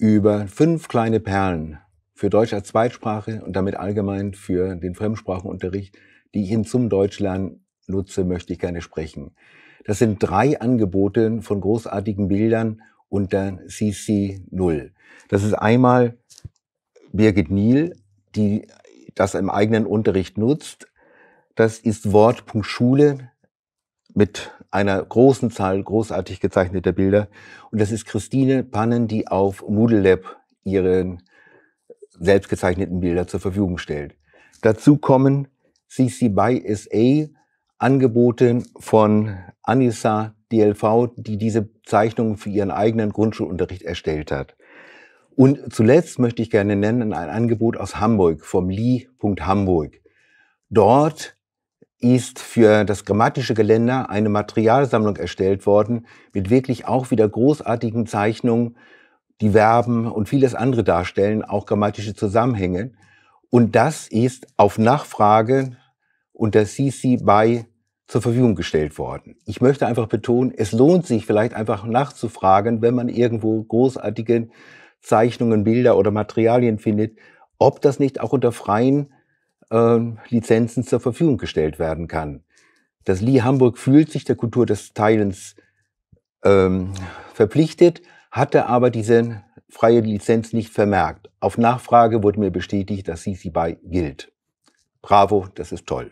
über fünf kleine Perlen für Deutsch als Zweitsprache und damit allgemein für den Fremdsprachenunterricht, die ich hin zum Deutschlernen nutze, möchte ich gerne sprechen. Das sind drei Angebote von großartigen Bildern unter CC0. Das ist einmal Birgit Niel, die das im eigenen Unterricht nutzt. Das ist Wort.schule mit einer großen Zahl großartig gezeichneter Bilder. Und das ist Christine Pannen, die auf Moodle Lab ihre selbst gezeichneten Bilder zur Verfügung stellt. Dazu kommen CC BY SA, Angebote von Anissa DLV, die diese Zeichnungen für ihren eigenen Grundschulunterricht erstellt hat. Und zuletzt möchte ich gerne nennen ein Angebot aus Hamburg, vom Lee.hamburg. Dort ist für das grammatische Geländer eine Materialsammlung erstellt worden, mit wirklich auch wieder großartigen Zeichnungen, die Verben und vieles andere darstellen, auch grammatische Zusammenhänge. Und das ist auf Nachfrage unter CC BY zur Verfügung gestellt worden. Ich möchte einfach betonen, es lohnt sich vielleicht einfach nachzufragen, wenn man irgendwo großartige Zeichnungen, Bilder oder Materialien findet, ob das nicht auch unter freien äh, Lizenzen zur Verfügung gestellt werden kann. Das Lee Hamburg fühlt sich der Kultur des Teilens ähm, verpflichtet, hatte aber diese freie Lizenz nicht vermerkt. Auf Nachfrage wurde mir bestätigt, dass sie bei gilt. Bravo, das ist toll.